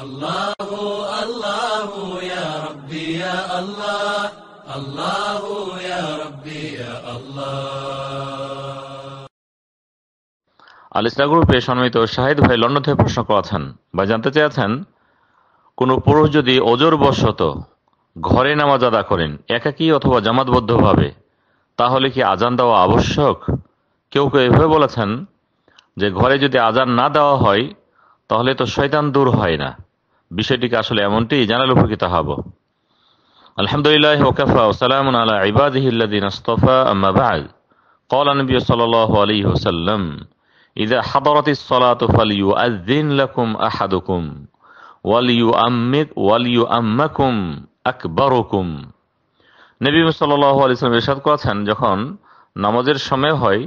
আল্লাহ গ্রুপে সম্মিলিত শাহিদ ভাই লন্ডন থেকে প্রশ্ন করেছেন বা জানতে চেয়েছেন কোনো পুরুষ যদি অজোর বশত ঘরে নামাজ আদা করেন একাকী অথবা জামাতবদ্ধভাবে তাহলে কি আজান দেওয়া আবশ্যক কেউ কেউ এভাবে বলেছেন যে ঘরে যদি আজান না দেওয়া হয় তাহলে তো শয়তান দূর হয় না বিষয়টিকে আসলে এমনটি জানার উপকৃত হব আলহামদুলিল্লাহ ওকাফা ওসালাম আলা ইবাদিহিল্লাদিন আস্তফা আম্মা বাদ قال النبي صلى الله عليه وسلم إذا حضرت الصلاة فليؤذن لكم أحدكم وليؤمك وليؤمكم أكبركم নবী সাল্লাহ আলিয়াল্লাম ইরশাদ করেছেন যখন নামাজের সময় হয়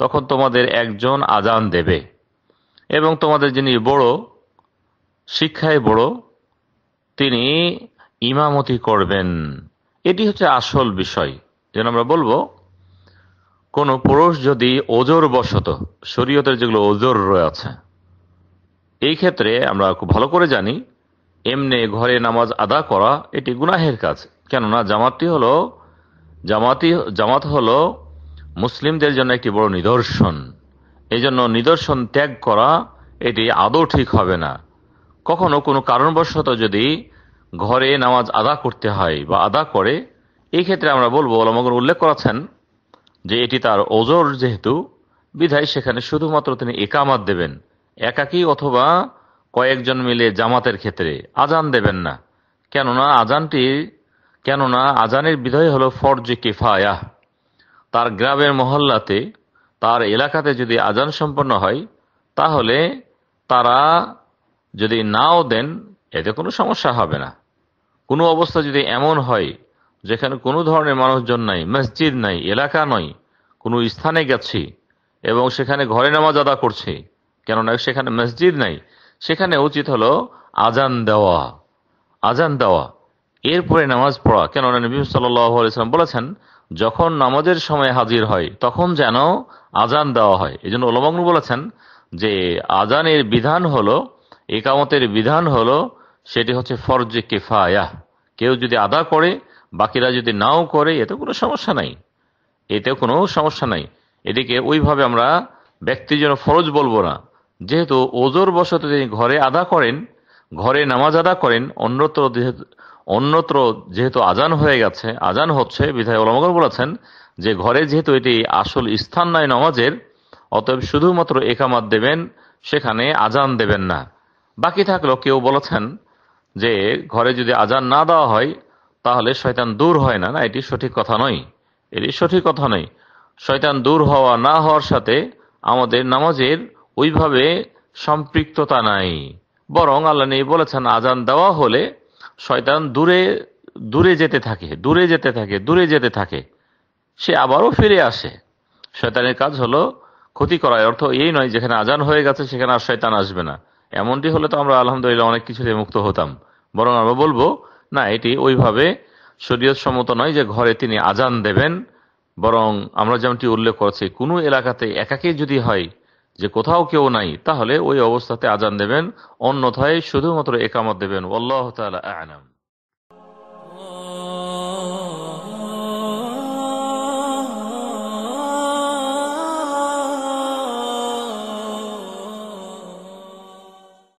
তখন তোমাদের একজন আজান দেবে এবং তোমাদের যিনি বড় শিক্ষায় বড় তিনি ইমামতি করবেন এটি হচ্ছে আসল বিষয় যেন আমরা বলবো কোনো পুরুষ যদি ওজোর বশত শরীয়তের যেগুলো ওজোর রয়েছে এই ক্ষেত্রে আমরা খুব ভালো করে জানি এমনি ঘরে নামাজ আদা করা এটি গুনাহের কাজ কেননা জামাতটি হলো জামাতি জামাত হলো মুসলিমদের জন্য একটি বড় নিদর্শন এই জন্য নিদর্শন ত্যাগ করা এটি আদৌ ঠিক হবে না কখনো কোনো কারণবশত যদি ঘরে নামাজ আদা করতে হয় বা আদা করে এই ক্ষেত্রে আমরা বলবো অলমগর উল্লেখ করেছেন যে এটি তার ওজোর যেহেতু বিধায় সেখানে শুধুমাত্র তিনি একামাত দেবেন একাকি অথবা কয়েকজন মিলে জামাতের ক্ষেত্রে আজান দেবেন না কেননা আজানটি কেননা আজানের বিধায় হল ফরজে কেফায়াহ তার গ্রামের মহল্লাতে তার এলাকাতে যদি আজান সম্পন্ন হয় তাহলে তারা যদি নাও দেন এতে কোনো সমস্যা হবে না কোনো অবস্থা যদি এমন হয় যেখানে কোনো ধরনের মানুষজন নাই মসজিদ নাই এলাকা নয় কোনো স্থানে গেছি এবং সেখানে ঘরে নামাজ আদা করছে কেননা সেখানে মসজিদ নাই সেখানে উচিত হলো আজান দেওয়া আজান দেওয়া এরপরে নামাজ পড়া কেননা নবী সাল্লাম ইসলাম বলেছেন যখন নামাজের সময় হাজির হয় তখন যেন আজান দেওয়া হয় এই জন্য ওলমাগনু বলেছেন যে আজানের বিধান হলো একামতের বিধান হলো সেটি হচ্ছে ফরজে কেফায়া কেউ যদি আদা করে বাকিরা যদি নাও করে এতে কোনো সমস্যা নাই এতে কোনো সমস্যা নাই এটিকে ওইভাবে আমরা ব্যক্তির জন্য ফরজ বলবো না যেহেতু ওজোর বসত তিনি ঘরে আদা করেন ঘরে নামাজ আদা করেন অন্যত্র অন্যত্র যেহেতু আজান হয়ে গেছে আজান হচ্ছে বিধায় ওলামগর বলেছেন যে ঘরে যেহেতু এটি আসল স্থান নয় নমাজের অতএব শুধুমাত্র একামাত দেবেন সেখানে আজান দেবেন না বাকি থাকলো কেউ বলেছেন যে ঘরে যদি আজান না দেওয়া হয় তাহলে শয়তান দূর হয় না না এটি সঠিক কথা নয় এটি সঠিক কথা নয় শয়তান দূর হওয়া না হওয়ার সাথে আমাদের নামাজের ওইভাবে সম্পৃক্ততা নাই বরং আল্লাহ নেই বলেছেন আজান দেওয়া হলে শয়তান দূরে দূরে যেতে থাকে দূরে যেতে থাকে দূরে যেতে থাকে সে আবারও ফিরে আসে শয়তানের কাজ হলো ক্ষতি করায় অর্থ এই নয় যেখানে আজান হয়ে গেছে সেখানে আর শয়তান আসবে না এমনটি হলে তো আমরা আলহামদুলিল্লাহ অনেক কিছুতে মুক্ত হতাম বরং আমরা বলবো না এটি ওইভাবে শরীয়ত সম্মত নয় যে ঘরে তিনি আজান দেবেন বরং আমরা যেমনটি উল্লেখ করেছি কোনো এলাকাতে একাকে যদি হয় যে কোথাও কেউ নাই তাহলে ওই অবস্থাতে আজান দেবেন অন্যথায় শুধুমাত্র একামত দেবেন আল্লাহ আনাম